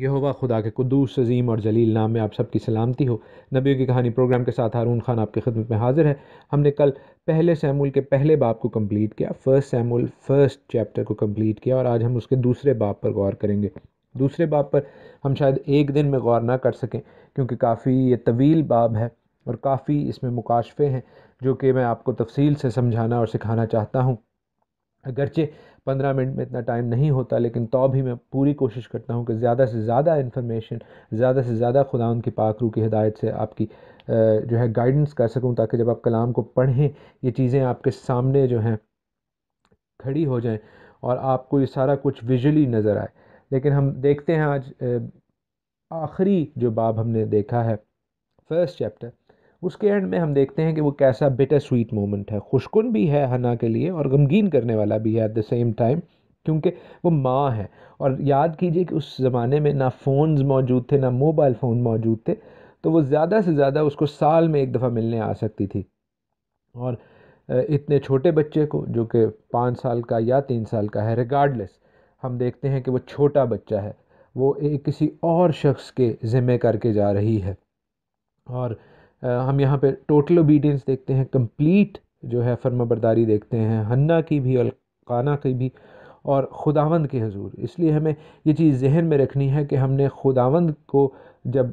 یہ خدا کے قدوس عظیم اور جلیل نام میں آپ سب کی سلامتی ہو نبیوں کی کہانی پروگرام کے ساتھ ہارون خان آپ کی خدمت میں حاضر ہے ہم نے کل پہلے سیمول کے پہلے باپ کو کمپلیٹ کیا فرسٹ سیمول فرسٹ چیپٹر کو کمپلیٹ کیا اور آج ہم اس کے دوسرے باپ پر غور کریں گے دوسرے باپ پر ہم شاید ایک دن میں غور نہ کر سکیں کیونکہ کافی یہ طویل باب ہے اور کافی اس میں مکاشفے ہیں جو کہ میں آپ کو تفصیل سے سمجھانا اور سکھانا چاہتا ہوں اگرچہ پندرہ منٹ میں اتنا ٹائم نہیں ہوتا لیکن تو بھی میں پوری کوشش کرتا ہوں کہ زیادہ سے زیادہ انفارمیشن زیادہ سے زیادہ خدا ان کی پاک روح کی ہدایت سے آپ کی جو ہے گائیڈنس کر سکوں تاکہ جب آپ کلام کو پڑھیں یہ چیزیں آپ کے سامنے جو ہیں کھڑی ہو جائیں اور آپ کو یہ سارا کچھ ویژولی نظر آئے لیکن ہم دیکھتے ہیں آج آخری جو باب ہم نے دیکھا ہے فرسٹ چیپٹر اس کے اینڈ میں ہم دیکھتے ہیں کہ وہ کیسا بیٹر سویٹ مومنٹ ہے خوشکن بھی ہے ہنا کے لیے اور غمگین کرنے والا بھی ہے ایٹ دا سیم ٹائم کیونکہ وہ ماں ہے اور یاد کیجئے کہ اس زمانے میں نہ فونز موجود تھے نہ موبائل فون موجود تھے تو وہ زیادہ سے زیادہ اس کو سال میں ایک دفعہ ملنے آ سکتی تھی اور اتنے چھوٹے بچے کو جو کہ پانچ سال کا یا تین سال کا ہے ریگارڈ لیس ہم دیکھتے ہیں کہ وہ چھوٹا بچہ ہے وہ ایک کسی اور شخص کے ذمے کر کے جا رہی ہے اور ہم یہاں پہ ٹوٹل اوبیڈینس دیکھتے ہیں کمپلیٹ جو ہے فرما برداری دیکھتے ہیں ہنا کی بھی القانہ کی بھی اور خداوند کے حضور اس لیے ہمیں یہ چیز ذہن میں رکھنی ہے کہ ہم نے خداوند کو جب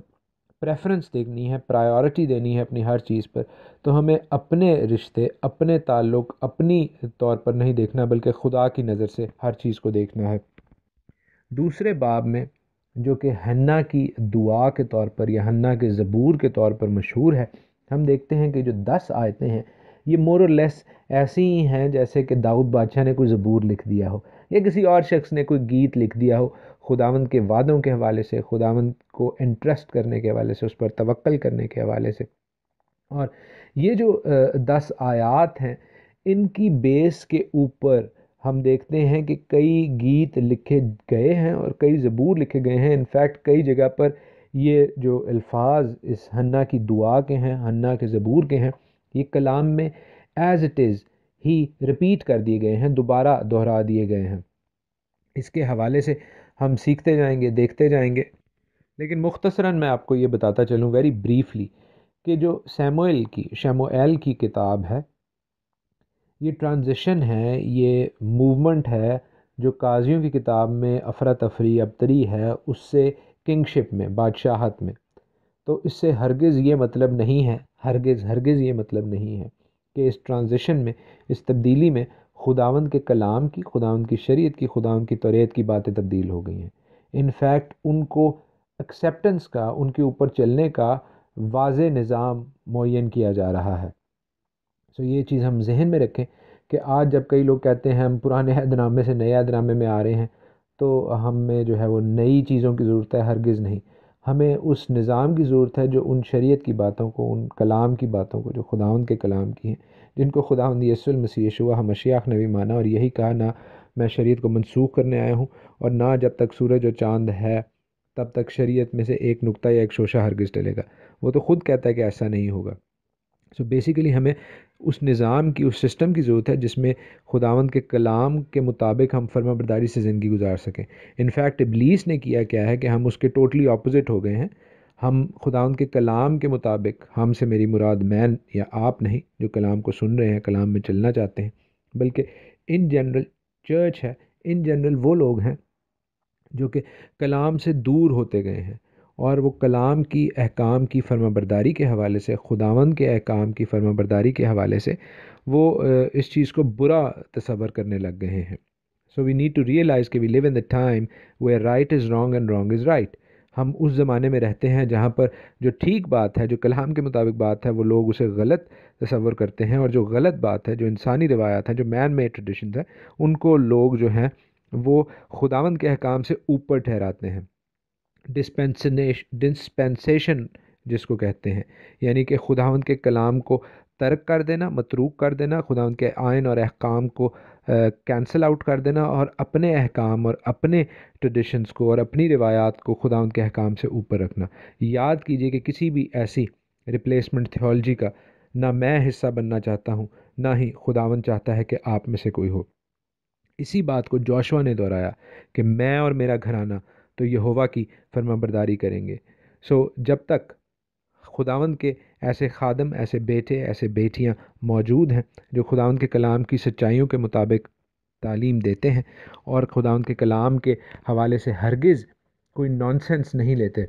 پریفرنس دیکھنی ہے پرائیورٹی دینی ہے اپنی ہر چیز پر تو ہمیں اپنے رشتے اپنے تعلق اپنی طور پر نہیں دیکھنا بلکہ خدا کی نظر سے ہر چیز کو دیکھنا ہے دوسرے باب میں جو کہ ہنّا کی دعا کے طور پر یا ہنّا کے زبور کے طور پر مشہور ہے ہم دیکھتے ہیں کہ جو دس آیتیں ہیں یہ مور اور لیس ایسی ہی ہیں جیسے کہ داؤد بادشاہ نے کوئی زبور لکھ دیا ہو یا کسی اور شخص نے کوئی گیت لکھ دیا ہو خداوند کے وعدوں کے حوالے سے خداوند کو انٹرسٹ کرنے کے حوالے سے اس پر توقل کرنے کے حوالے سے اور یہ جو دس آیات ہیں ان کی بیس کے اوپر ہم دیکھتے ہیں کہ کئی گیت لکھے گئے ہیں اور کئی زبور لکھے گئے ہیں انفیکٹ کئی جگہ پر یہ جو الفاظ اس انّہ کی دعا کے ہیں انّا کے زبور کے ہیں یہ کلام میں ایز اٹ از ہی رپیٹ کر دیے گئے ہیں دوبارہ دہرا دیے گئے ہیں اس کے حوالے سے ہم سیکھتے جائیں گے دیکھتے جائیں گے لیکن مختصراً میں آپ کو یہ بتاتا چلوں ویری بریفلی کہ جو سیموئل کی شیموئل کی کتاب ہے یہ ٹرانزیشن ہے یہ موومنٹ ہے جو قاضیوں کی کتاب میں افراتفری ابتری ہے اس سے کنگ شپ میں بادشاہت میں تو اس سے ہرگز یہ مطلب نہیں ہے ہرگز ہرگز یہ مطلب نہیں ہے کہ اس ٹرانزیشن میں اس تبدیلی میں خداون کے کلام کی خداون کی شریعت کی خداون کی توریت کی باتیں تبدیل ہو گئی ہیں انفیکٹ ان کو ایکسیپٹنس کا ان کے اوپر چلنے کا واضح نظام معین کیا جا رہا ہے سو یہ چیز ہم ذہن میں رکھیں کہ آج جب کئی لوگ کہتے ہیں ہم پرانے عہد نامے سے نئے عہد نامے میں آ رہے ہیں تو ہمیں جو ہے وہ نئی چیزوں کی ضرورت ہے ہرگز نہیں ہمیں اس نظام کی ضرورت ہے جو ان شریعت کی باتوں کو ان کلام کی باتوں کو جو خدا ان کے کلام کی ہیں جن کو خدا ان یس یشوع شعم اشیخ نبی مانا اور یہی کہا نہ میں شریعت کو منسوخ کرنے آیا ہوں اور نہ جب تک سورج اور چاند ہے تب تک شریعت میں سے ایک نقطہ یا ایک شوشہ ہرگز ٹلے گا وہ تو خود کہتا ہے کہ ایسا نہیں ہوگا سو so بیسیکلی ہمیں اس نظام کی اس سسٹم کی ضرورت ہے جس میں خداوند کے کلام کے مطابق ہم فرما برداری سے زندگی گزار سکیں انفیکٹ ابلیس نے کیا کیا ہے کہ ہم اس کے ٹوٹلی totally اپوزٹ ہو گئے ہیں ہم خداوند کے کلام کے مطابق ہم سے میری مراد مین یا آپ نہیں جو کلام کو سن رہے ہیں کلام میں چلنا چاہتے ہیں بلکہ ان جنرل چرچ ہے ان جنرل وہ لوگ ہیں جو کہ کلام سے دور ہوتے گئے ہیں اور وہ کلام کی احکام کی فرما برداری کے حوالے سے خداون کے احکام کی فرما برداری کے حوالے سے وہ اس چیز کو برا تصور کرنے لگ گئے ہیں so we need to realise کہ we live in the time where right is wrong and wrong is right ہم اس زمانے میں رہتے ہیں جہاں پر جو ٹھیک بات ہے جو کلام کے مطابق بات ہے وہ لوگ اسے غلط تصور کرتے ہیں اور جو غلط بات ہے جو انسانی روایات ہیں جو مین میڈ ٹریڈیشنز ہیں ان کو لوگ جو ہیں وہ خداون کے احکام سے اوپر ٹھہراتے ہیں ڈسپینسنیش ڈسپینسیشن جس کو کہتے ہیں یعنی کہ خدا ان کے کلام کو ترک کر دینا متروک کر دینا خدا ان کے آئین اور احکام کو کینسل آؤٹ کر دینا اور اپنے احکام اور اپنے ٹریڈیشنس کو اور اپنی روایات کو خدا ان کے احکام سے اوپر رکھنا یاد کیجئے کہ کسی بھی ایسی ریپلیسمنٹ تھیولوجی کا نہ میں حصہ بننا چاہتا ہوں نہ ہی خداون چاہتا ہے کہ آپ میں سے کوئی ہو اسی بات کو جوشوا نے دہرایا کہ میں اور میرا گھرانہ تو یہ ہوا فرما برداری کریں گے سو جب تک خداون کے ایسے خادم ایسے بیٹے ایسے بیٹیاں موجود ہیں جو خداون کے کلام کی سچائیوں کے مطابق تعلیم دیتے ہیں اور خداون کے کلام کے حوالے سے ہرگز کوئی نان سینس نہیں لیتے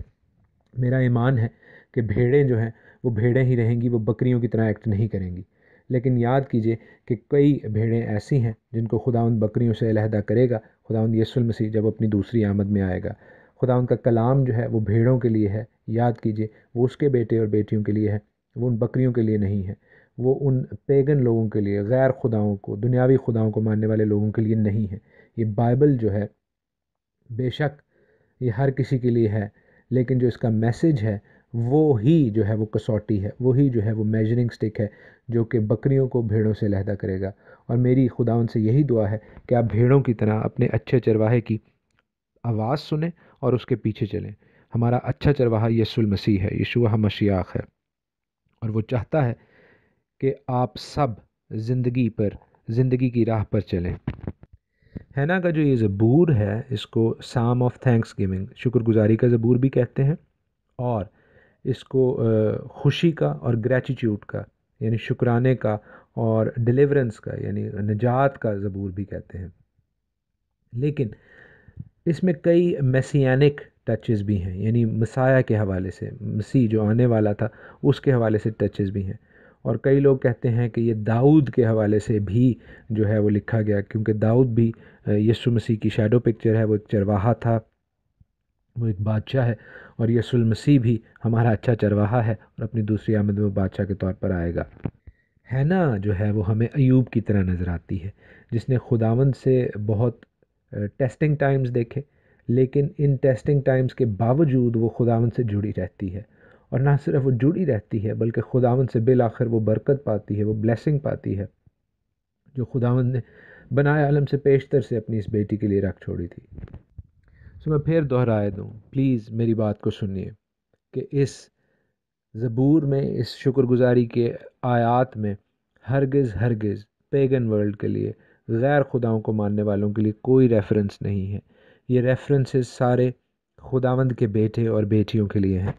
میرا ایمان ہے کہ بھیڑیں جو ہیں وہ بھیڑیں ہی رہیں گی وہ بکریوں کی طرح ایکٹ نہیں کریں گی لیکن یاد کیجئے کہ کئی بھیڑیں ایسی ہیں جن کو خدا ان بکریوں سے علیحدہ کرے گا خدا ان یس المسیح جب اپنی دوسری آمد میں آئے گا خدا ان کا کلام جو ہے وہ بھیڑوں کے لیے ہے یاد کیجئے وہ اس کے بیٹے اور بیٹیوں کے لیے ہے وہ ان بکریوں کے لیے نہیں ہے وہ ان پیگن لوگوں کے لیے غیر خداؤں کو دنیاوی خداؤں کو ماننے والے لوگوں کے لیے نہیں ہے یہ بائبل جو ہے بے شک یہ ہر کسی کے لیے ہے لیکن جو اس کا میسیج ہے وہی جو ہے وہ کسوٹی ہے وہی جو ہے وہ میجرنگ سٹک ہے جو کہ بکریوں کو بھیڑوں سے لہدہ کرے گا اور میری خدا ان سے یہی دعا ہے کہ آپ بھیڑوں کی طرح اپنے اچھے چرواہے کی آواز سنیں اور اس کے پیچھے چلیں ہمارا اچھا چرواہا یسو المسیح ہے یشوع مشیاق ہے اور وہ چاہتا ہے کہ آپ سب زندگی پر زندگی کی راہ پر چلیں ہینا کا جو یہ زبور ہے اس کو سام آف تھینکس گیونگ شکر گزاری کا زبور بھی کہتے ہیں اور اس کو خوشی کا اور گریچیٹیوڈ کا یعنی شکرانے کا اور ڈلیورنس کا یعنی نجات کا زبور بھی کہتے ہیں لیکن اس میں کئی میسیانک ٹچز بھی ہیں یعنی مسایہ کے حوالے سے مسیح جو آنے والا تھا اس کے حوالے سے ٹچز بھی ہیں اور کئی لوگ کہتے ہیں کہ یہ داؤد کے حوالے سے بھی جو ہے وہ لکھا گیا کیونکہ داؤد بھی یسو مسیح کی شیڈو پکچر ہے وہ ایک چرواہا تھا وہ ایک بادشاہ ہے اور یہ سل مسیح ہمارا اچھا چرواہا ہے اور اپنی دوسری آمد میں بادشاہ کے طور پر آئے گا ہینا جو ہے وہ ہمیں ایوب کی طرح نظر آتی ہے جس نے خداون سے بہت ٹیسٹنگ ٹائمز دیکھے لیکن ان ٹیسٹنگ ٹائمز کے باوجود وہ خداون سے جڑی رہتی ہے اور نہ صرف وہ جڑی رہتی ہے بلکہ خداون سے بالآخر وہ برکت پاتی ہے وہ بلیسنگ پاتی ہے جو خداون نے بنائے عالم سے پیشتر سے اپنی اس بیٹی کے لیے رکھ چھوڑی تھی سو میں پھر دہرائے دوں پلیز میری بات کو سنیے کہ اس زبور میں اس شکر گزاری کے آیات میں ہرگز ہرگز پیگن ورلڈ کے لیے غیر خداؤں کو ماننے والوں کے لیے کوئی ریفرنس نہیں ہے یہ ریفرنسز سارے خداوند کے بیٹے اور بیٹیوں کے لیے ہیں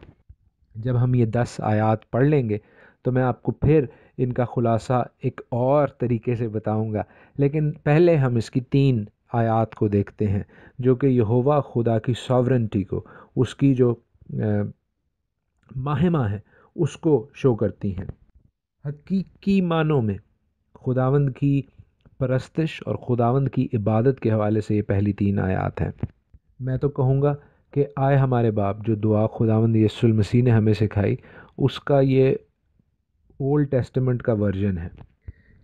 جب ہم یہ دس آیات پڑھ لیں گے تو میں آپ کو پھر ان کا خلاصہ ایک اور طریقے سے بتاؤں گا لیکن پہلے ہم اس کی تین آیات کو دیکھتے ہیں جو کہ یہ ہوا خدا کی ساورنٹی کو اس کی جو ماہمہ ہے اس کو شو کرتی ہیں حقیقی معنوں میں خداوند کی پرستش اور خداوند کی عبادت کے حوالے سے یہ پہلی تین آیات ہیں میں تو کہوں گا کہ آئے ہمارے باپ جو دعا خداوند یسو المسیح نے ہمیں سکھائی اس کا یہ اولڈ ٹیسٹمنٹ کا ورژن ہے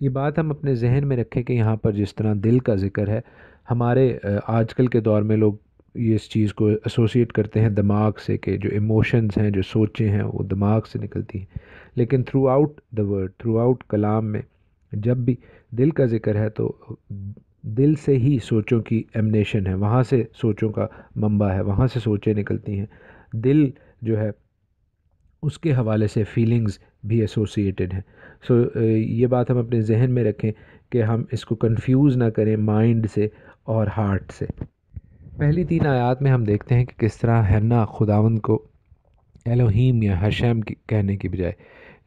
یہ بات ہم اپنے ذہن میں رکھیں کہ یہاں پر جس طرح دل کا ذکر ہے ہمارے آج کل کے دور میں لوگ یہ اس چیز کو ایسوسیٹ کرتے ہیں دماغ سے کہ جو ایموشنز ہیں جو سوچیں ہیں وہ دماغ سے نکلتی ہیں لیکن throughout the word throughout کلام میں جب بھی دل کا ذکر ہے تو دل سے ہی سوچوں کی ایمنیشن ہے وہاں سے سوچوں کا منبع ہے وہاں سے سوچیں نکلتی ہیں دل جو ہے اس کے حوالے سے فیلنگز بھی ایسوسیٹڈ ہیں سو so, یہ بات ہم اپنے ذہن میں رکھیں کہ ہم اس کو کنفیوز نہ کریں مائنڈ سے اور ہارٹ سے پہلی تین آیات میں ہم دیکھتے ہیں کہ کس طرح ہینا خداون کو الوہیم یا ہرشیم کی کہنے کی بجائے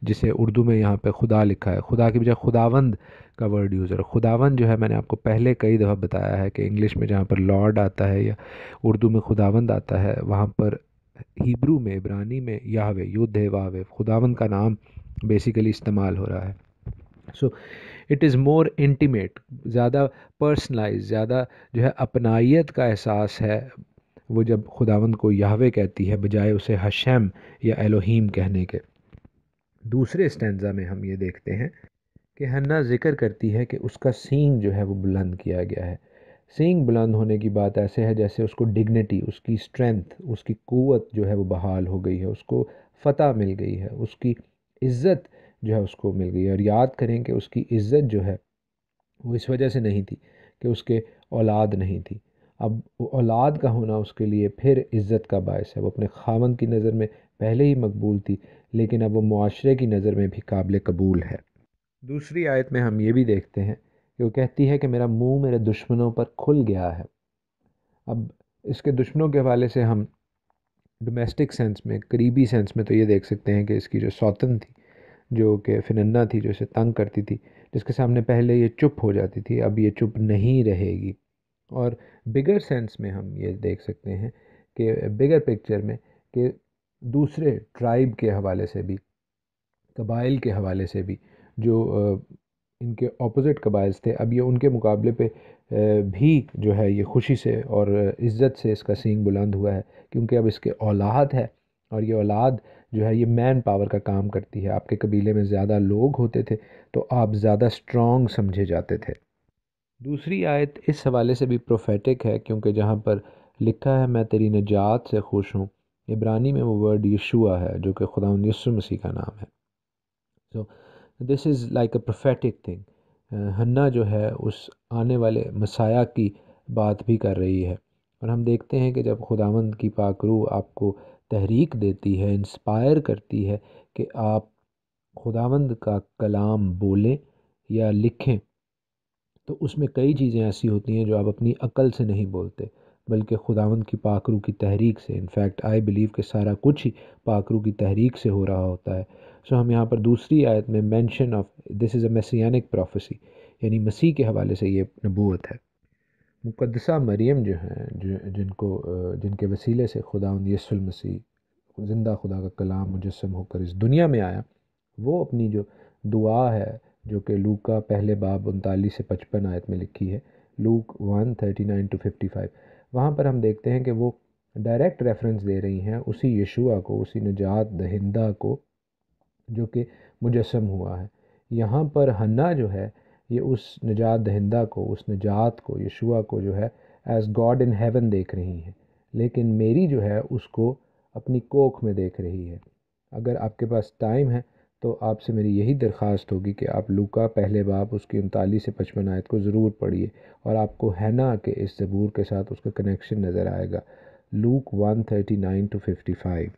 جسے اردو میں یہاں پہ خدا لکھا ہے خدا کی بجائے خداوند کا ورڈ یوزر خداوند جو ہے میں نے آپ کو پہلے کئی دفعہ بتایا ہے کہ انگلش میں جہاں پر لارڈ آتا ہے یا اردو میں خداوند آتا ہے وہاں پر ہیبرو میں عبرانی میں یاوے یودھے یودھ خداوند کا نام بیسیکلی استعمال ہو رہا ہے so so, it is more intimate زیادہ پرسنلائز زیادہ جو ہے اپنائیت کا احساس ہے وہ جب خداون کو یہوے کہتی ہے بجائے اسے حشم یا الوہیم کہنے کے دوسرے اسٹینزا میں ہم یہ دیکھتے ہیں کہ ہنہ ذکر کرتی ہے کہ اس کا سینگ جو ہے وہ بلند کیا گیا ہے سینگ بلند ہونے کی بات ایسے ہے جیسے اس کو ڈگنیٹی اس کی اسٹرینتھ اس کی قوت جو ہے وہ بحال ہو گئی ہے اس کو فتح مل گئی ہے اس کی عزت جو ہے اس کو مل گئی اور یاد کریں کہ اس کی عزت جو ہے وہ اس وجہ سے نہیں تھی کہ اس کے اولاد نہیں تھی اب اولاد کا ہونا اس کے لیے پھر عزت کا باعث ہے وہ اپنے خاون کی نظر میں پہلے ہی مقبول تھی لیکن اب وہ معاشرے کی نظر میں بھی قابل قبول ہے دوسری آیت میں ہم یہ بھی دیکھتے ہیں کہ وہ کہتی ہے کہ میرا منہ میرے دشمنوں پر کھل گیا ہے اب اس کے دشمنوں کے حوالے سے ہم ڈومیسٹک سینس میں قریبی سینس میں تو یہ دیکھ سکتے ہیں کہ اس کی جو سوتن تھی جو کہ فننا تھی جو اسے تنگ کرتی تھی جس کے سامنے پہلے یہ چپ ہو جاتی تھی اب یہ چپ نہیں رہے گی اور بگر سینس میں ہم یہ دیکھ سکتے ہیں کہ بگر پکچر میں کہ دوسرے ٹرائب کے حوالے سے بھی قبائل کے حوالے سے بھی جو ان کے اپوزٹ قبائل تھے اب یہ ان کے مقابلے پہ بھی جو ہے یہ خوشی سے اور عزت سے اس کا سینگ بلند ہوا ہے کیونکہ اب اس کے اولاد ہے اور یہ اولاد جو ہے یہ مین پاور کا کام کرتی ہے آپ کے قبیلے میں زیادہ لوگ ہوتے تھے تو آپ زیادہ اسٹرانگ سمجھے جاتے تھے دوسری آیت اس حوالے سے بھی پروفیٹک ہے کیونکہ جہاں پر لکھا ہے میں تیری نجات سے خوش ہوں عبرانی میں وہ ورڈ یشوع ہے جو کہ خدا یسو مسیح کا نام ہے so this is like a prophetic thing Hannah جو ہے اس آنے والے مسایہ کی بات بھی کر رہی ہے اور ہم دیکھتے ہیں کہ جب خداوند کی پاک روح آپ کو تحریک دیتی ہے انسپائر کرتی ہے کہ آپ خداوند کا کلام بولیں یا لکھیں تو اس میں کئی چیزیں ایسی ہوتی ہیں جو آپ اپنی عقل سے نہیں بولتے بلکہ خداوند کی پاکرو کی تحریک سے انفیکٹ آئی بلیو کہ سارا کچھ ہی پاکرو کی تحریک سے ہو رہا ہوتا ہے سو ہم یہاں پر دوسری آیت میں mention of this is a messianic prophecy یعنی مسیح کے حوالے سے یہ نبوت ہے مقدسہ مریم جو ہیں جن کو جن کے وسیلے سے خدا ان یس المسیح زندہ خدا کا کلام مجسم ہو کر اس دنیا میں آیا وہ اپنی جو دعا ہے جو کہ لوکا پہلے باب انتالیس سے پچپن آیت میں لکھی ہے Luke one thirty nine to fifty five وہاں پر ہم دیکھتے ہیں کہ وہ ڈائریکٹ ریفرنس دے رہی ہیں اسی یشوا کو اسی نجات دہندہ کو جو کہ مجسم ہوا ہے یہاں پر ہنّا جو ہے یہ اس نجات دہندہ کو اس نجات کو یشوا کو جو ہے ایز گاڈ ان ہیون دیکھ رہی ہیں لیکن میری جو ہے اس کو اپنی کوکھ میں دیکھ رہی ہے اگر آپ کے پاس ٹائم ہے تو آپ سے میری یہی درخواست ہوگی کہ آپ لوکا پہلے باپ اس کی انتالیس سے پچپن آیت کو ضرور پڑھیے اور آپ کو ہے نا کہ اس زبور کے ساتھ اس کا کنیکشن نظر آئے گا Luke one thirty nine to fifty five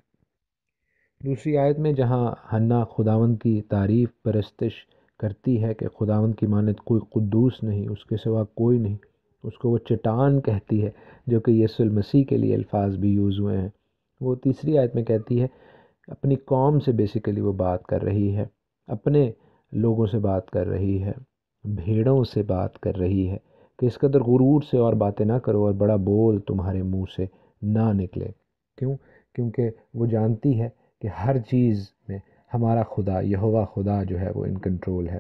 دوسری آیت میں جہاں ہنّا خداون کی تعریف پرستش کرتی ہے کہ خداون کی مانت کوئی قدوس نہیں اس کے سوا کوئی نہیں اس کو وہ چٹان کہتی ہے جو کہ یس المسیح کے لیے الفاظ بھی یوز ہوئے ہیں وہ تیسری آیت میں کہتی ہے اپنی قوم سے بیسیکلی وہ بات کر رہی ہے اپنے لوگوں سے بات کر رہی ہے بھیڑوں سے بات کر رہی ہے کہ اس قدر غرور سے اور باتیں نہ کرو اور بڑا بول تمہارے منہ سے نہ نکلے کیوں کیونکہ وہ جانتی ہے کہ ہر چیز میں ہمارا خدا یہوا خدا جو ہے وہ ان کنٹرول ہے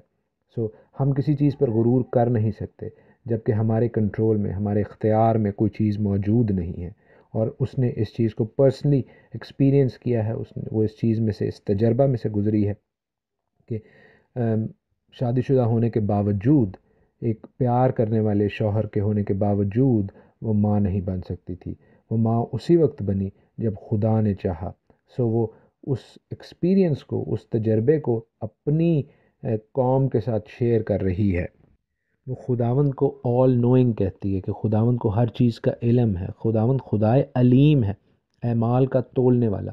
سو so, ہم کسی چیز پر غرور کر نہیں سکتے جب کہ ہمارے کنٹرول میں ہمارے اختیار میں کوئی چیز موجود نہیں ہے اور اس نے اس چیز کو پرسنلی ایکسپیرینس کیا ہے اس وہ اس چیز میں سے اس تجربہ میں سے گزری ہے کہ شادی شدہ ہونے کے باوجود ایک پیار کرنے والے شوہر کے ہونے کے باوجود وہ ماں نہیں بن سکتی تھی وہ ماں اسی وقت بنی جب خدا نے چاہا سو so, وہ اس ایکسپیرئنس کو اس تجربے کو اپنی قوم کے ساتھ شیئر کر رہی ہے وہ خداوند کو آل نوئنگ کہتی ہے کہ خداوند کو ہر چیز کا علم ہے خداوند خدائے علیم ہے اعمال کا تولنے والا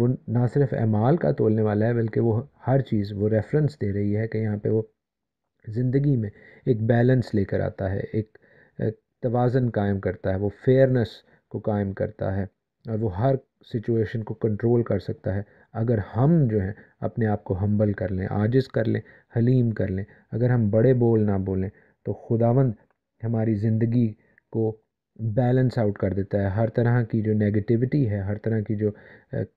وہ نہ صرف اعمال کا تولنے والا ہے بلکہ وہ ہر چیز وہ ریفرنس دے رہی ہے کہ یہاں پہ وہ زندگی میں ایک بیلنس لے کر آتا ہے ایک توازن قائم کرتا ہے وہ فیئرنس کو قائم کرتا ہے اور وہ ہر سچویشن کو کنٹرول کر سکتا ہے اگر ہم جو ہیں اپنے آپ کو ہمبل کر لیں عاجز کر لیں حلیم کر لیں اگر ہم بڑے بول نہ بولیں تو خداوند ہماری زندگی کو بیلنس آؤٹ کر دیتا ہے ہر طرح کی جو نگیٹیوٹی ہے ہر طرح کی جو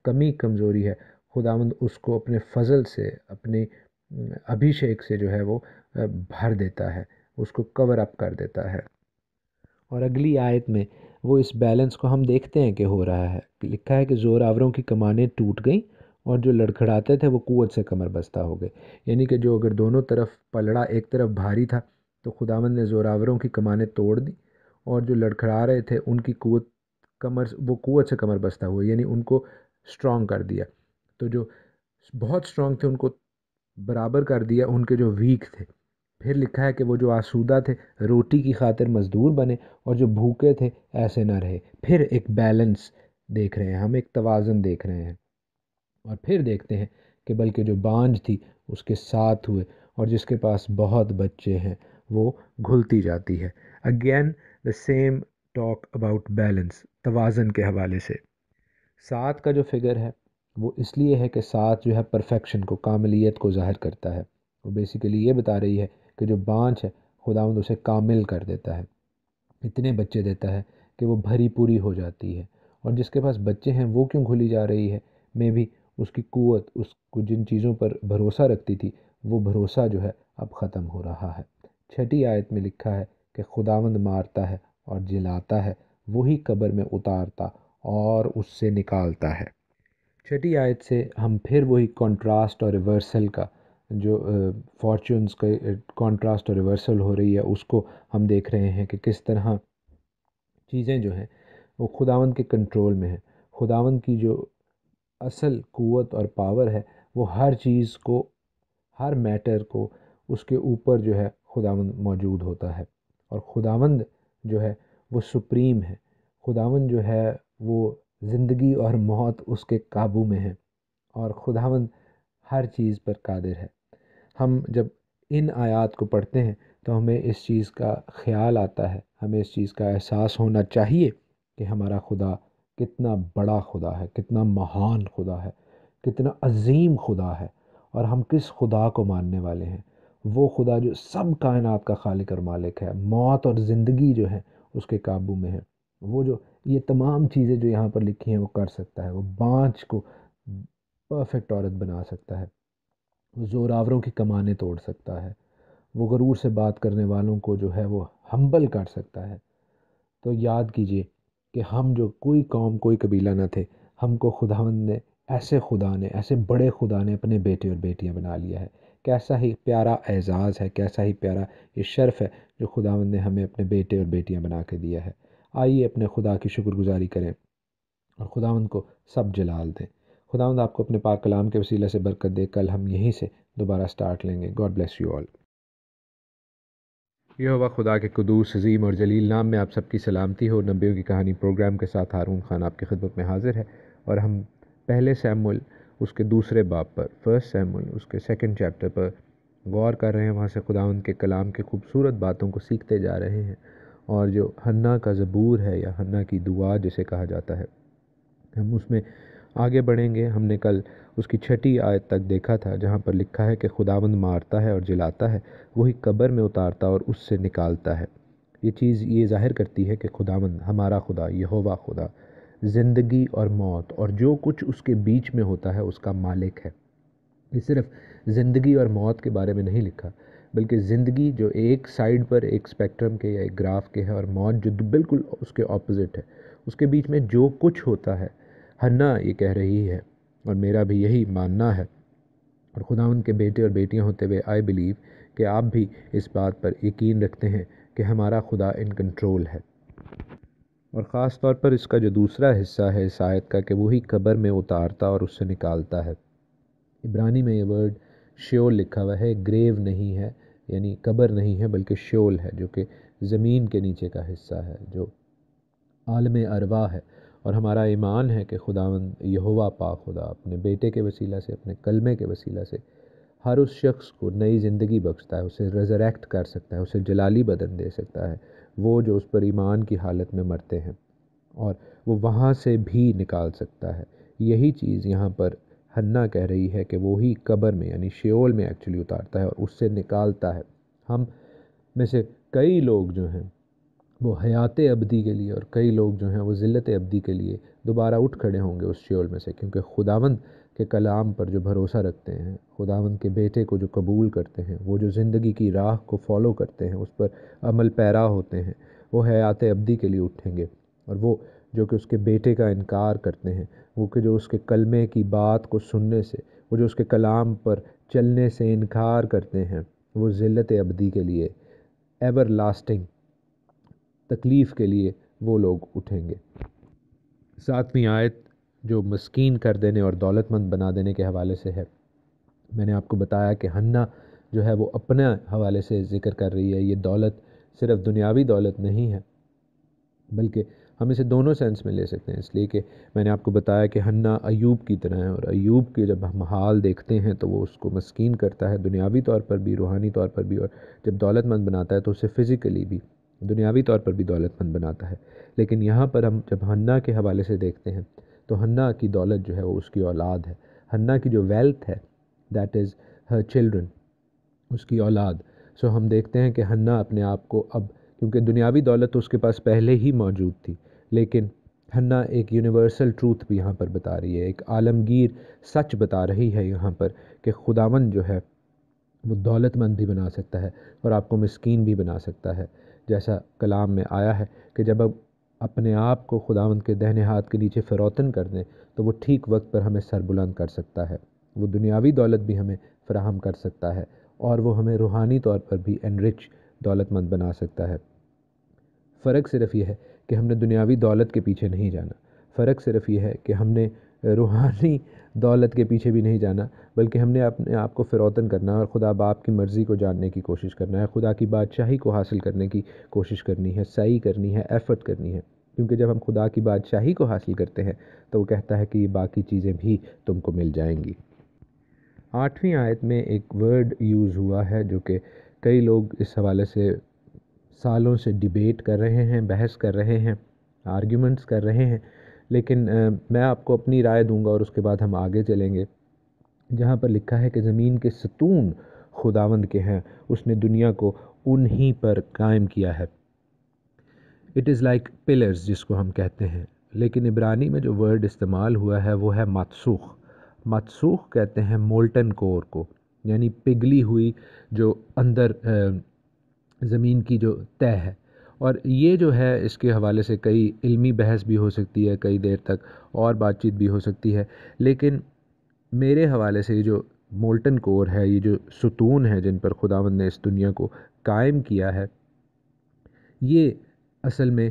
کمی کمزوری ہے خداوند اس کو اپنے فضل سے اپنے ابھیشیک سے جو ہے وہ بھر دیتا ہے اس کو کور اپ کر دیتا ہے اور اگلی آیت میں وہ اس بیلنس کو ہم دیکھتے ہیں کہ ہو رہا ہے لکھا ہے کہ زور آوروں کی کمانیں ٹوٹ گئیں اور جو لڑکھڑاتے تھے وہ قوت سے کمر بستہ ہو گئے یعنی کہ جو اگر دونوں طرف پلڑا ایک طرف بھاری تھا تو خدا مند نے آوروں کی کمانیں توڑ دیں اور جو لڑکھڑا رہے تھے ان کی قوت کمر وہ قوت سے کمر بستہ ہوئے یعنی ان کو اسٹرانگ کر دیا تو جو بہت اسٹرانگ تھے ان کو برابر کر دیا ان کے جو ویک تھے پھر لکھا ہے کہ وہ جو آسودہ تھے روٹی کی خاطر مزدور بنے اور جو بھوکے تھے ایسے نہ رہے پھر ایک بیلنس دیکھ رہے ہیں ہم ایک توازن دیکھ رہے ہیں اور پھر دیکھتے ہیں کہ بلکہ جو بانجھ تھی اس کے ساتھ ہوئے اور جس کے پاس بہت بچے ہیں وہ گھلتی جاتی ہے again the same talk about balance توازن کے حوالے سے ساتھ کا جو فگر ہے وہ اس لیے ہے کہ ساتھ جو ہے پرفیکشن کو کاملیت کو ظاہر کرتا ہے وہ بیسیکلی یہ بتا رہی ہے کہ جو بانچ ہے خداوند اسے کامل کر دیتا ہے اتنے بچے دیتا ہے کہ وہ بھری پوری ہو جاتی ہے اور جس کے پاس بچے ہیں وہ کیوں کھلی جا رہی ہے میں بھی اس کی قوت اس کو جن چیزوں پر بھروسہ رکھتی تھی وہ بھروسہ جو ہے اب ختم ہو رہا ہے چھٹی آیت میں لکھا ہے کہ خداوند مارتا ہے اور جلاتا ہے وہی قبر میں اتارتا اور اس سے نکالتا ہے چھٹی آیت سے ہم پھر وہی کانٹراسٹ اور ریورسل کا جو فارچونس کا کانٹراسٹ اور ریورسل ہو رہی ہے اس کو ہم دیکھ رہے ہیں کہ کس طرح چیزیں جو ہیں وہ خداون کے کنٹرول میں ہیں خداون کی جو اصل قوت اور پاور ہے وہ ہر چیز کو ہر میٹر کو اس کے اوپر جو ہے خداون موجود ہوتا ہے اور خداون جو ہے وہ سپریم ہے خداون جو ہے وہ زندگی اور موت اس کے قابو میں ہے اور خداون ہر چیز پر قادر ہے ہم جب ان آیات کو پڑھتے ہیں تو ہمیں اس چیز کا خیال آتا ہے ہمیں اس چیز کا احساس ہونا چاہیے کہ ہمارا خدا کتنا بڑا خدا ہے کتنا مہان خدا ہے کتنا عظیم خدا ہے اور ہم کس خدا کو ماننے والے ہیں وہ خدا جو سب کائنات کا خالق اور مالک ہے موت اور زندگی جو ہے اس کے قابو میں ہے وہ جو یہ تمام چیزیں جو یہاں پر لکھی ہیں وہ کر سکتا ہے وہ بانچ کو پرفیکٹ عورت بنا سکتا ہے زوراوروں کی کمانیں توڑ سکتا ہے وہ غرور سے بات کرنے والوں کو جو ہے وہ ہمبل کر سکتا ہے تو یاد کیجئے کہ ہم جو کوئی قوم کوئی قبیلہ نہ تھے ہم کو خداوند نے ایسے خدا نے ایسے بڑے خدا نے اپنے بیٹے اور بیٹیاں بنا لیا ہے کیسا ہی پیارا اعزاز ہے کیسا ہی پیارا یہ شرف ہے جو خدا نے ہمیں اپنے بیٹے اور بیٹیاں بنا کے دیا ہے آئیے اپنے خدا کی شکر گزاری کریں اور خداوند کو سب جلال دیں خداند آپ کو اپنے پاک کلام کے وسیلہ سے برکت دے کل ہم یہیں سے دوبارہ سٹارٹ لیں گے گاڈ بلیس یو آل یہ ہوا خدا کے قدوس عظیم اور جلیل نام میں آپ سب کی سلامتی ہو نبیوں کی کہانی پروگرام کے ساتھ ہارون خان آپ کی خدمت میں حاضر ہے اور ہم پہلے سیمول اس کے دوسرے باپ پر فرسٹ سیمول اس کے سیکنڈ چیپٹر پر غور کر رہے ہیں وہاں سے خدا ان کے کلام کے خوبصورت باتوں کو سیکھتے جا رہے ہیں اور جو ہنّا کا زبور ہے یا ہنّا کی دعا جسے کہا جاتا ہے ہم اس میں آگے بڑھیں گے ہم نے کل اس کی چھٹی آیت تک دیکھا تھا جہاں پر لکھا ہے کہ خداوند مارتا ہے اور جلاتا ہے وہی قبر میں اتارتا اور اس سے نکالتا ہے یہ چیز یہ ظاہر کرتی ہے کہ خداوند ہمارا خدا یہ خدا زندگی اور موت اور جو کچھ اس کے بیچ میں ہوتا ہے اس کا مالک ہے یہ صرف زندگی اور موت کے بارے میں نہیں لکھا بلکہ زندگی جو ایک سائیڈ پر ایک اسپیکٹرم کے یا ایک گراف کے ہے اور موت جو بالکل اس کے اپوزٹ ہے اس کے بیچ میں جو کچھ ہوتا ہے یہ کہہ رہی ہے اور میرا بھی یہی ماننا ہے اور خدا ان کے بیٹے اور بیٹیاں ہوتے ہوئے آئی بلیو کہ آپ بھی اس بات پر یقین رکھتے ہیں کہ ہمارا خدا ان کنٹرول ہے اور خاص طور پر اس کا جو دوسرا حصہ ہے اس آیت کا کہ وہی قبر میں اتارتا اور اس سے نکالتا ہے عبرانی میں یہ ورڈ شیول لکھا ہوا ہے گریو نہیں ہے یعنی قبر نہیں ہے بلکہ شیول ہے جو کہ زمین کے نیچے کا حصہ ہے جو عالم اروا ہے اور ہمارا ایمان ہے کہ خداون یہوا پا خدا اپنے بیٹے کے وسیلہ سے اپنے کلمے کے وسیلہ سے ہر اس شخص کو نئی زندگی بخشتا ہے اسے ریزریکٹ کر سکتا ہے اسے جلالی بدن دے سکتا ہے وہ جو اس پر ایمان کی حالت میں مرتے ہیں اور وہ وہاں سے بھی نکال سکتا ہے یہی چیز یہاں پر ہنّا کہہ رہی ہے کہ وہی قبر میں یعنی شیول میں ایکچولی اتارتا ہے اور اس سے نکالتا ہے ہم میں سے کئی لوگ جو ہیں وہ حیات ابدی کے لیے اور کئی لوگ جو ہیں وہ ذلت ابدی کے لیے دوبارہ اٹھ کھڑے ہوں گے اس شیول میں سے کیونکہ خداوند کے کلام پر جو بھروسہ رکھتے ہیں خداوند کے بیٹے کو جو قبول کرتے ہیں وہ جو زندگی کی راہ کو فالو کرتے ہیں اس پر عمل پیرا ہوتے ہیں وہ حیات ابدی کے لیے اٹھیں گے اور وہ جو کہ اس کے بیٹے کا انکار کرتے ہیں وہ کہ جو اس کے کلمے کی بات کو سننے سے وہ جو اس کے کلام پر چلنے سے انکار کرتے ہیں وہ ذلت ابدی کے لیے ایور لاسٹنگ تکلیف کے لیے وہ لوگ اٹھیں گے ساتویں آیت جو مسکین کر دینے اور دولت مند بنا دینے کے حوالے سے ہے میں نے آپ کو بتایا کہ ہنّا جو ہے وہ اپنا حوالے سے ذکر کر رہی ہے یہ دولت صرف دنیاوی دولت نہیں ہے بلکہ ہم اسے دونوں سینس میں لے سکتے ہیں اس لیے کہ میں نے آپ کو بتایا کہ ہنّا ایوب کی طرح ہے اور ایوب کے جب ہم حال دیکھتے ہیں تو وہ اس کو مسکین کرتا ہے دنیاوی طور پر بھی روحانی طور پر بھی اور جب دولت مند بناتا ہے تو اسے فزیکلی بھی دنیاوی طور پر بھی دولت مند بناتا ہے لیکن یہاں پر ہم جب ہنّا کے حوالے سے دیکھتے ہیں تو ہنّا کی دولت جو ہے وہ اس کی اولاد ہے ہنّا کی جو ویلتھ ہے دیٹ از ہر چلڈرن اس کی اولاد سو ہم دیکھتے ہیں کہ ہنّا اپنے آپ کو اب کیونکہ دنیاوی دولت تو اس کے پاس پہلے ہی موجود تھی لیکن ہنّا ایک یونیورسل ٹروتھ بھی یہاں پر بتا رہی ہے ایک عالمگیر سچ بتا رہی ہے یہاں پر کہ خداون جو ہے وہ دولت مند بھی بنا سکتا ہے اور آپ کو مسکین بھی بنا سکتا ہے جیسا کلام میں آیا ہے کہ جب ہم اپنے آپ کو خداون کے دہنے ہاتھ کے نیچے فروتن کر دیں تو وہ ٹھیک وقت پر ہمیں سربلند کر سکتا ہے وہ دنیاوی دولت بھی ہمیں فراہم کر سکتا ہے اور وہ ہمیں روحانی طور پر بھی انرچ دولت مند بنا سکتا ہے فرق صرف یہ ہے کہ ہم نے دنیاوی دولت کے پیچھے نہیں جانا فرق صرف یہ ہے کہ ہم نے روحانی دولت کے پیچھے بھی نہیں جانا بلکہ ہم نے اپنے آپ کو فروتن کرنا اور خدا باپ کی مرضی کو جاننے کی کوشش کرنا ہے خدا کی بادشاہی کو حاصل کرنے کی کوشش کرنی ہے صحیح کرنی ہے ایفرٹ کرنی ہے کیونکہ جب ہم خدا کی بادشاہی کو حاصل کرتے ہیں تو وہ کہتا ہے کہ یہ باقی چیزیں بھی تم کو مل جائیں گی آٹھویں آیت میں ایک ورڈ یوز ہوا ہے جو کہ کئی لوگ اس حوالے سے سالوں سے ڈبیٹ کر رہے ہیں بحث کر رہے ہیں آرگیومنٹس کر رہے ہیں لیکن میں آپ کو اپنی رائے دوں گا اور اس کے بعد ہم آگے چلیں گے جہاں پر لکھا ہے کہ زمین کے ستون خداوند کے ہیں اس نے دنیا کو انہی پر قائم کیا ہے اٹ از لائک پلرز جس کو ہم کہتے ہیں لیکن عبرانی میں جو ورڈ استعمال ہوا ہے وہ ہے ماتسوخ ماتسوخ کہتے ہیں مولٹن کور کو یعنی پگھلی ہوئی جو اندر زمین کی جو طے ہے اور یہ جو ہے اس کے حوالے سے کئی علمی بحث بھی ہو سکتی ہے کئی دیر تک اور بات چیت بھی ہو سکتی ہے لیکن میرے حوالے سے یہ جو مولٹن کور ہے یہ جو ستون ہے جن پر خداوند نے اس دنیا کو قائم کیا ہے یہ اصل میں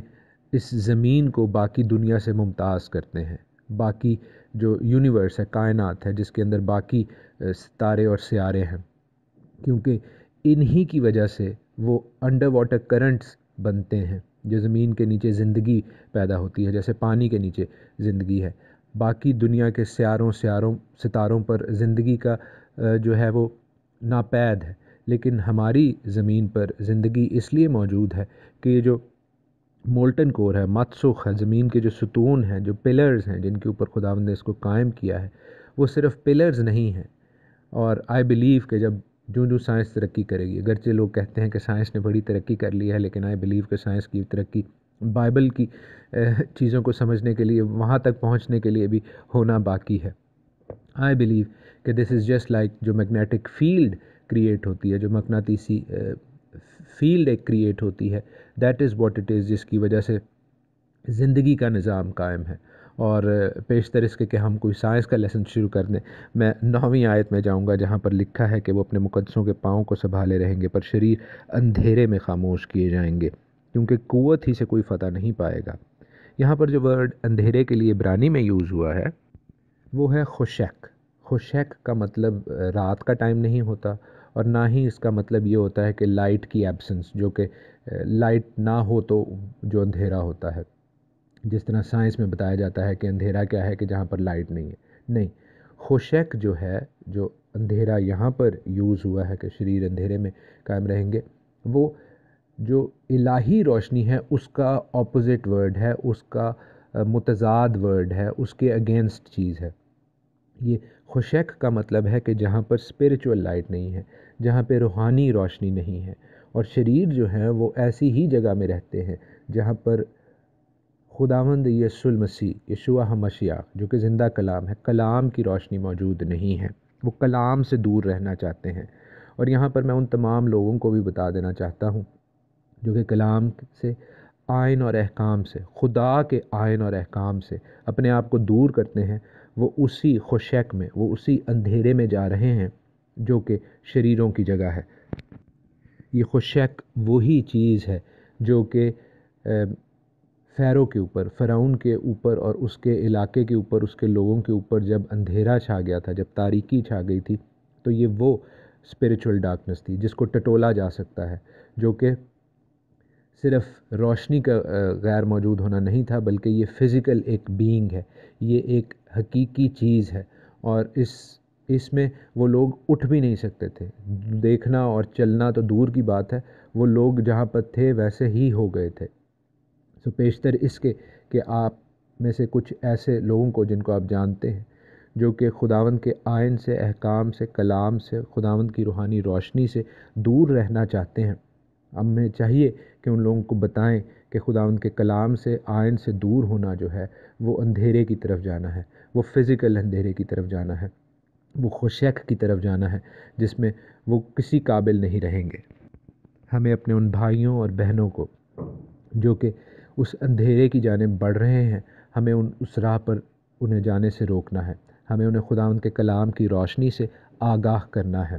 اس زمین کو باقی دنیا سے ممتاز کرتے ہیں باقی جو یونیورس ہے کائنات ہے جس کے اندر باقی ستارے اور سیارے ہیں کیونکہ انہی کی وجہ سے وہ انڈر واٹر کرنٹس بنتے ہیں جو زمین کے نیچے زندگی پیدا ہوتی ہے جیسے پانی کے نیچے زندگی ہے باقی دنیا کے سیاروں سیاروں ستاروں پر زندگی کا جو ہے وہ ناپید ہے لیکن ہماری زمین پر زندگی اس لیے موجود ہے کہ یہ جو مولٹن کور ہے متسخ ہے زمین کے جو ستون ہیں جو پلرز ہیں جن کے اوپر خدا نے اس کو قائم کیا ہے وہ صرف پلرز نہیں ہیں اور آئی بلیو کہ جب جو جو سائنس ترقی کرے گی اگرچہ لوگ کہتے ہیں کہ سائنس نے بڑی ترقی کر لی ہے لیکن آئی بلیو کہ سائنس کی ترقی بائبل کی چیزوں کو سمجھنے کے لیے وہاں تک پہنچنے کے لیے بھی ہونا باقی ہے آئی بلیو کہ دس از جسٹ لائک جو میگنیٹک فیلڈ کریٹ ہوتی ہے جو مقناطیسی فیلڈ ایک کریٹ ہوتی ہے that is what it is جس کی وجہ سے زندگی کا نظام قائم ہے اور پیشتر اس کے کہ ہم کوئی سائنس کا لیسن شروع کر دیں میں نویں آیت میں جاؤں گا جہاں پر لکھا ہے کہ وہ اپنے مقدسوں کے پاؤں کو سنبھالے رہیں گے پر شریر اندھیرے میں خاموش کیے جائیں گے کیونکہ قوت ہی سے کوئی فتح نہیں پائے گا یہاں پر جو ورڈ اندھیرے کے لیے برانی میں یوز ہوا ہے وہ ہے خوشیک خوشیک کا مطلب رات کا ٹائم نہیں ہوتا اور نہ ہی اس کا مطلب یہ ہوتا ہے کہ لائٹ کی ایبسنس جو کہ لائٹ نہ ہو تو جو اندھیرا ہوتا ہے جس طرح سائنس میں بتایا جاتا ہے کہ اندھیرا کیا ہے کہ جہاں پر لائٹ نہیں ہے نہیں خوشیک جو ہے جو اندھیرا یہاں پر یوز ہوا ہے کہ شریر اندھیرے میں قائم رہیں گے وہ جو الہی روشنی ہے اس کا اپوزٹ ورڈ ہے اس کا متضاد ورڈ ہے اس کے اگینسٹ چیز ہے یہ خوشیک کا مطلب ہے کہ جہاں پر اسپریچول لائٹ نہیں ہے جہاں پہ روحانی روشنی نہیں ہے اور شریر جو ہیں وہ ایسی ہی جگہ میں رہتے ہیں جہاں پر خداوند یسو المسیح یشوع مشیہ جو کہ زندہ کلام ہے کلام کی روشنی موجود نہیں ہے وہ کلام سے دور رہنا چاہتے ہیں اور یہاں پر میں ان تمام لوگوں کو بھی بتا دینا چاہتا ہوں جو کہ کلام سے آئین اور احکام سے خدا کے آئین اور احکام سے اپنے آپ کو دور کرتے ہیں وہ اسی خوشیک میں وہ اسی اندھیرے میں جا رہے ہیں جو کہ شریروں کی جگہ ہے یہ خوشیک وہی چیز ہے جو کہ فیرو کے اوپر فراؤن کے اوپر اور اس کے علاقے کے اوپر اس کے لوگوں کے اوپر جب اندھیرا چھا گیا تھا جب تاریکی چھا گئی تھی تو یہ وہ اسپریچول ڈارکنیس تھی جس کو ٹٹولا جا سکتا ہے جو کہ صرف روشنی کا غیر موجود ہونا نہیں تھا بلکہ یہ فزیکل ایک بینگ ہے یہ ایک حقیقی چیز ہے اور اس اس میں وہ لوگ اٹھ بھی نہیں سکتے تھے دیکھنا اور چلنا تو دور کی بات ہے وہ لوگ جہاں پر تھے ویسے ہی ہو گئے تھے پیشتر اس کے کہ آپ میں سے کچھ ایسے لوگوں کو جن کو آپ جانتے ہیں جو کہ خداون کے آئین سے احکام سے کلام سے خداون کی روحانی روشنی سے دور رہنا چاہتے ہیں میں چاہیے کہ ان لوگوں کو بتائیں کہ خداوند کے کلام سے آئین سے دور ہونا جو ہے وہ اندھیرے کی طرف جانا ہے وہ فزیکل اندھیرے کی طرف جانا ہے وہ خوشیک کی طرف جانا ہے جس میں وہ کسی قابل نہیں رہیں گے ہمیں اپنے ان بھائیوں اور بہنوں کو جو کہ اس اندھیرے کی جانب بڑھ رہے ہیں ہمیں ان اس راہ پر انہیں جانے سے روکنا ہے ہمیں انہیں خدا ان کے کلام کی روشنی سے آگاہ کرنا ہے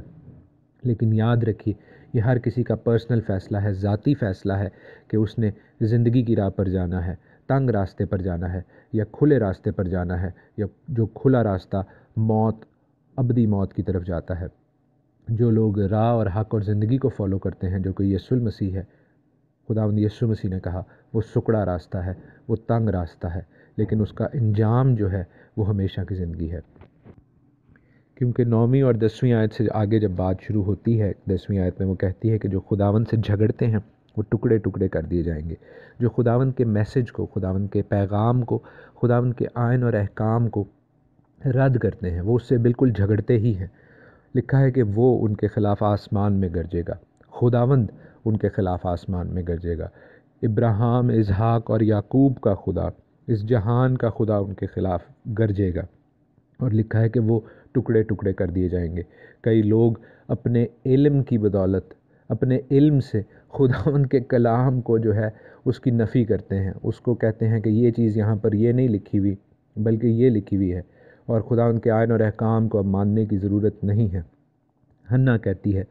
لیکن یاد رکھیے یہ ہر کسی کا پرسنل فیصلہ ہے ذاتی فیصلہ ہے کہ اس نے زندگی کی راہ پر جانا ہے تنگ راستے پر جانا ہے یا کھلے راستے پر جانا ہے یا جو کھلا راستہ موت ابدی موت کی طرف جاتا ہے جو لوگ راہ اور حق اور زندگی کو فالو کرتے ہیں جو کہ یسو المسیح ہے خدا یسو مسیح نے کہا وہ سکڑا راستہ ہے وہ تنگ راستہ ہے لیکن اس کا انجام جو ہے وہ ہمیشہ کی زندگی ہے کیونکہ نومی اور دسویں آیت سے آگے جب بات شروع ہوتی ہے دسویں آیت میں وہ کہتی ہے کہ جو خداون سے جھگڑتے ہیں وہ ٹکڑے ٹکڑے کر دیے جائیں گے جو خداون کے میسج کو خداون کے پیغام کو خداون کے آئین اور احکام کو رد کرتے ہیں وہ اس سے بالکل جھگڑتے ہی ہیں لکھا ہے کہ وہ ان کے خلاف آسمان میں گرجے گا خداون ان کے خلاف آسمان میں گرجے گا ابراہم اظہاق اور یعقوب کا خدا اس جہان کا خدا ان کے خلاف گرجے گا اور لکھا ہے کہ وہ ٹکڑے ٹکڑے کر دیے جائیں گے کئی لوگ اپنے علم کی بدولت اپنے علم سے خدا ان کے کلام کو جو ہے اس کی نفی کرتے ہیں اس کو کہتے ہیں کہ یہ چیز یہاں پر یہ نہیں لکھی ہوئی بلکہ یہ لکھی ہوئی ہے اور خدا ان کے آئین اور احکام کو اب ماننے کی ضرورت نہیں ہے ہنّا کہتی ہے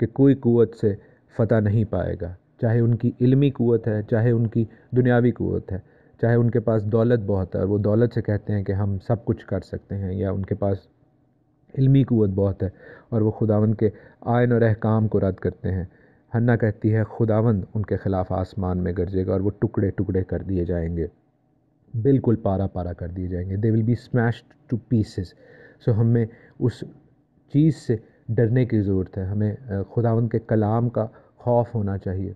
کہ کوئی قوت سے فتح نہیں پائے گا چاہے ان کی علمی قوت ہے چاہے ان کی دنیاوی قوت ہے چاہے ان کے پاس دولت بہت ہے اور وہ دولت سے کہتے ہیں کہ ہم سب کچھ کر سکتے ہیں یا ان کے پاس علمی قوت بہت ہے اور وہ خداون کے آئین اور احکام کو رد کرتے ہیں ہنہ کہتی ہے خداون ان کے خلاف آسمان میں گرجے گا اور وہ ٹکڑے ٹکڑے کر دیے جائیں گے بالکل پارا پارا کر دیے جائیں گے they will be smash to pieces so ہمیں اس چیز سے ڈرنے کی ضرورت ہے ہمیں خداون کے کلام کا خوف ہونا چاہیے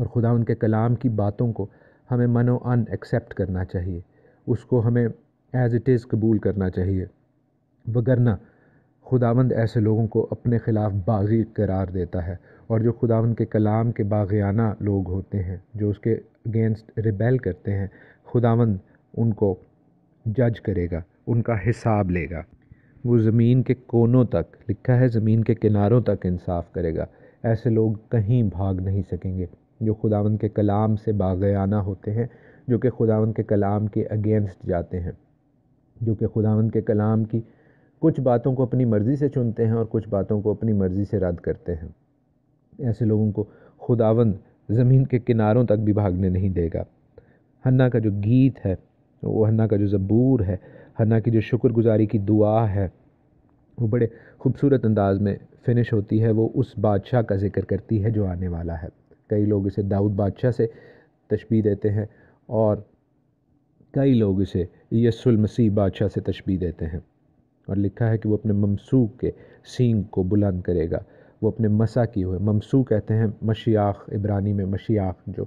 اور خدا ان کے کلام کی باتوں کو ہمیں من و ان ایکسیپٹ کرنا چاہیے اس کو ہمیں ایز اٹ از قبول کرنا چاہیے وگرنہ خداوند ایسے لوگوں کو اپنے خلاف باغی قرار دیتا ہے اور جو خداوند کے کلام کے باغیانہ لوگ ہوتے ہیں جو اس کے اگینسٹ ریبیل کرتے ہیں خداوند ان کو جج کرے گا ان کا حساب لے گا وہ زمین کے کونوں تک لکھا ہے زمین کے کناروں تک انصاف کرے گا ایسے لوگ کہیں بھاگ نہیں سکیں گے جو خداون کے کلام سے باغیانہ ہوتے ہیں جو کہ خداون کے کلام کے اگینسٹ جاتے ہیں جو کہ خداون کے کلام کی کچھ باتوں کو اپنی مرضی سے چنتے ہیں اور کچھ باتوں کو اپنی مرضی سے رد کرتے ہیں ایسے لوگوں کو خداون زمین کے کناروں تک بھی بھاگنے نہیں دے گا ہنہ کا جو گیت ہے وہ ہنہ کا جو زبور ہے ہنہ کی جو شکر گزاری کی دعا ہے وہ بڑے خوبصورت انداز میں فنش ہوتی ہے وہ اس بادشاہ کا ذکر کرتی ہے جو آنے والا ہے کئی لوگ اسے داؤد بادشاہ سے تشبیح دیتے ہیں اور کئی لوگ اسے یس المسیح بادشاہ سے تشبیح دیتے ہیں اور لکھا ہے کہ وہ اپنے ممسوخ کے سینگ کو بلند کرے گا وہ اپنے مسا کی ہوئے ممسو کہتے ہیں مشیاخ ابرانی میں مشیاخ جو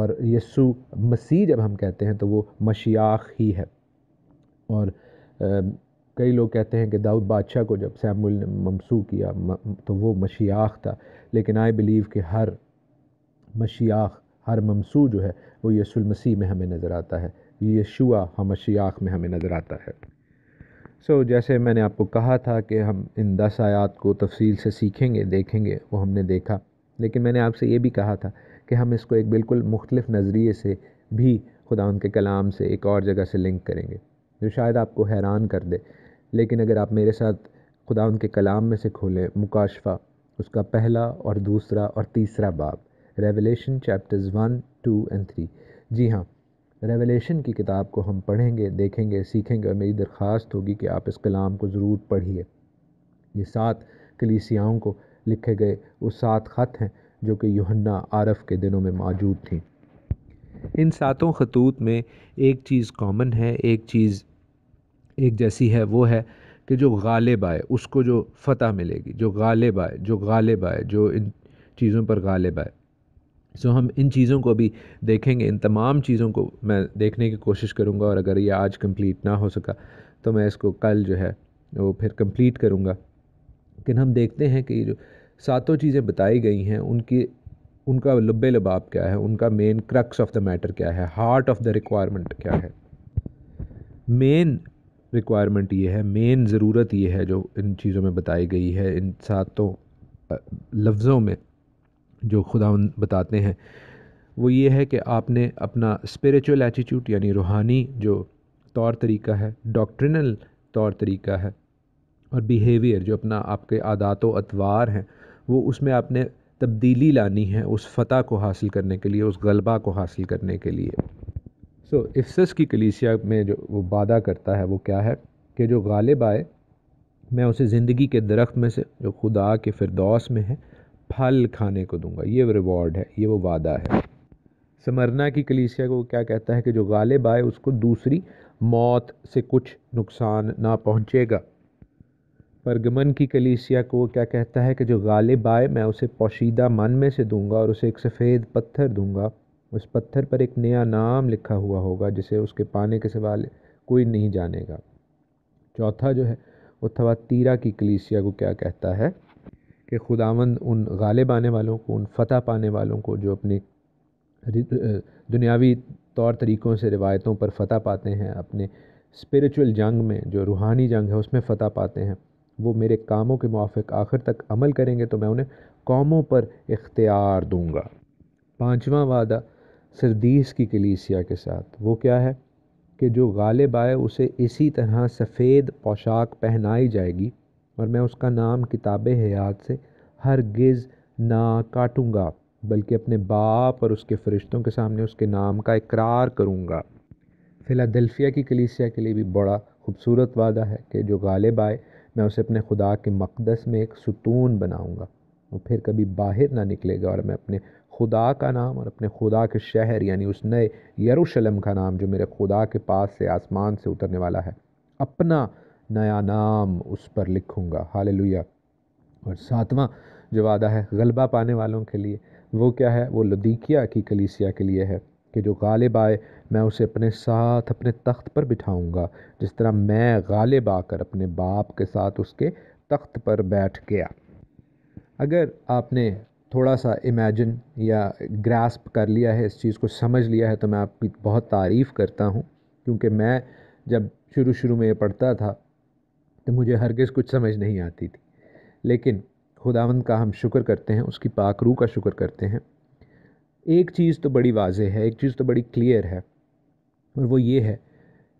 اور یسو مسیح جب ہم کہتے ہیں تو وہ مشیاخ ہی ہے اور کئی لوگ کہتے ہیں کہ داؤد بادشاہ کو جب سیمول نے ممسو کیا تو وہ مشیاخ تھا لیکن آئی بلیو کہ ہر مشیاخ ہر ممسو جو ہے وہ یسو المسیح میں ہمیں نظر آتا ہے یشوا ہم مشیاخ میں ہمیں نظر آتا ہے سو so, جیسے میں نے آپ کو کہا تھا کہ ہم ان دس آیات کو تفصیل سے سیکھیں گے دیکھیں گے وہ ہم نے دیکھا لیکن میں نے آپ سے یہ بھی کہا تھا کہ ہم اس کو ایک بالکل مختلف نظریے سے بھی خدا ان کے کلام سے ایک اور جگہ سے لنک کریں گے جو شاید آپ کو حیران کر دے لیکن اگر آپ میرے ساتھ خدا ان کے کلام میں سے کھولیں مکاشفہ اس کا پہلا اور دوسرا اور تیسرا باب Revelation chapters one two and three جی ہاں ریولیشن کی کتاب کو ہم پڑھیں گے دیکھیں گے سیکھیں گے اور میری درخواست ہوگی کہ آپ اس کلام کو ضرور پڑھیے یہ سات کلیسیاؤں کو لکھے گئے وہ سات خط ہیں جو کہ یوہنا عارف کے دنوں میں موجود تھیں ان ساتوں خطوط میں ایک چیز کامن ہے ایک چیز ایک جیسی ہے وہ ہے کہ جو غالب آئے اس کو جو فتح ملے گی جو غالب آئے جو غالب آئے جو ان چیزوں پر غالب آئے سو ہم ان چیزوں کو بھی دیکھیں گے ان تمام چیزوں کو میں دیکھنے کی کوشش کروں گا اور اگر یہ آج کمپلیٹ نہ ہو سکا تو میں اس کو کل جو ہے وہ پھر کمپلیٹ کروں گا لیکن ہم دیکھتے ہیں کہ یہ جو ساتوں چیزیں بتائی گئی ہیں ان کی ان کا لب لباب کیا ہے ان کا main crux of the matter کیا ہے ہارٹ آف دا ریکوائرمنٹ کیا ہے مین ریکوائرمنٹ یہ ہے مین ضرورت یہ ہے جو ان چیزوں میں بتائی گئی ہے ان ساتوں لفظوں میں جو خدا بتاتے ہیں وہ یہ ہے کہ آپ نے اپنا اسپریچول ایچیٹیوٹ یعنی روحانی جو طور طریقہ ہے ڈاکٹرنل طور طریقہ ہے اور بیہیویئر جو اپنا آپ کے عادات و اطوار ہیں وہ اس میں آپ نے تبدیلی لانی ہے اس فتح کو حاصل کرنے کے لیے اس غلبہ کو حاصل کرنے کے لیے سو so, افسس کی کلیسیا میں جو وہ وعدہ کرتا ہے وہ کیا ہے کہ جو غالب آئے میں اسے زندگی کے درخت میں سے جو خدا کے فردوس میں ہے پھل کھانے کو دوں گا یہ ریوارڈ ہے یہ وہ وعدہ ہے سمرنا کی کلیسیا کو کیا کہتا ہے کہ جو غالب آئے اس کو دوسری موت سے کچھ نقصان نہ پہنچے گا پرگمن کی کلیسیا کو کیا کہتا ہے کہ جو غالب آئے میں اسے پوشیدہ من میں سے دوں گا اور اسے ایک سفید پتھر دوں گا اس پتھر پر ایک نیا نام لکھا ہوا ہوگا جسے اس کے پانے کے سوال کوئی نہیں جانے گا چوتھا جو ہے وہ تھواتیرا تیرا کی کلیسیا کو کیا کہتا ہے کہ خداون ان غالب آنے والوں کو ان فتح پانے والوں کو جو اپنی دنیاوی طور طریقوں سے روایتوں پر فتح پاتے ہیں اپنے اسپریچول جنگ میں جو روحانی جنگ ہے اس میں فتح پاتے ہیں وہ میرے کاموں کے موافق آخر تک عمل کریں گے تو میں انہیں قوموں پر اختیار دوں گا پانچواں وعدہ سردیس کی کلیسیا کے ساتھ وہ کیا ہے کہ جو غالب آئے اسے اسی طرح سفید پوشاک پہنائی جائے گی اور میں اس کا نام کتاب حیات سے ہرگز نہ کاٹوں گا بلکہ اپنے باپ اور اس کے فرشتوں کے سامنے اس کے نام کا اقرار کروں گا فلادلفیا کی کلیسیا کے لیے بھی بڑا خوبصورت وعدہ ہے کہ جو غالب آئے میں اسے اپنے خدا کے مقدس میں ایک ستون بناؤں گا وہ پھر کبھی باہر نہ نکلے گا اور میں اپنے خدا کا نام اور اپنے خدا کے شہر یعنی اس نئے یروشلم کا نام جو میرے خدا کے پاس سے آسمان سے اترنے والا ہے اپنا نیا نام اس پر لکھوں گا حال اور ساتواں جو وعدہ ہے غلبہ پانے والوں کے لیے وہ کیا ہے وہ لدیکیا کی کلیسیا کے لیے ہے کہ جو غالب آئے میں اسے اپنے ساتھ اپنے تخت پر بٹھاؤں گا جس طرح میں غالب آ کر اپنے باپ کے ساتھ اس کے تخت پر بیٹھ گیا اگر آپ نے تھوڑا سا امیجن یا گراسپ کر لیا ہے اس چیز کو سمجھ لیا ہے تو میں آپ کی بہت تعریف کرتا ہوں کیونکہ میں جب شروع شروع میں یہ پڑھتا تھا تو مجھے ہرگز کچھ سمجھ نہیں آتی تھی لیکن خداوند کا ہم شکر کرتے ہیں اس کی پاک روح کا شکر کرتے ہیں ایک چیز تو بڑی واضح ہے ایک چیز تو بڑی کلیئر ہے اور وہ یہ ہے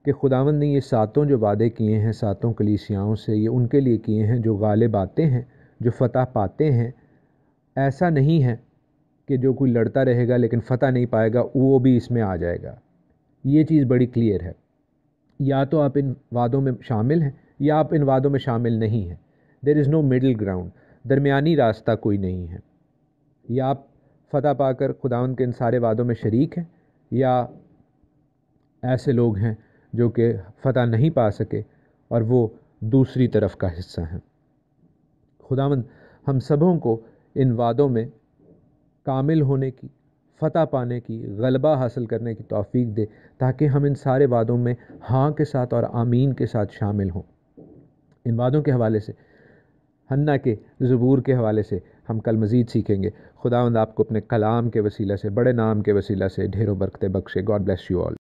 کہ خداوند نے یہ ساتوں جو وعدے کیے ہیں ساتوں کلیسیاؤں سے یہ ان کے لیے کیے ہیں جو غالب آتے ہیں جو فتح پاتے ہیں ایسا نہیں ہے کہ جو کوئی لڑتا رہے گا لیکن فتح نہیں پائے گا وہ بھی اس میں آ جائے گا یہ چیز بڑی کلیئر ہے یا تو آپ ان وعدوں میں شامل ہیں یا آپ ان وعدوں میں شامل نہیں ہیں دیر از نو مڈل گراؤنڈ درمیانی راستہ کوئی نہیں ہے یا آپ فتح پا کر خداون کے ان سارے وعدوں میں شریک ہیں یا ایسے لوگ ہیں جو کہ فتح نہیں پا سکے اور وہ دوسری طرف کا حصہ ہیں خداون ہم سبوں کو ان وعدوں میں کامل ہونے کی فتح پانے کی غلبہ حاصل کرنے کی توفیق دے تاکہ ہم ان سارے وعدوں میں ہاں کے ساتھ اور آمین کے ساتھ شامل ہوں ان وعدوں کے حوالے سے ہنّا کے زبور کے حوالے سے ہم کل مزید سیکھیں گے خدا آپ کو اپنے کلام کے وسیلہ سے بڑے نام کے وسیلہ سے ڈھیروں برکتے بخشے گاڈ بلیس یو آل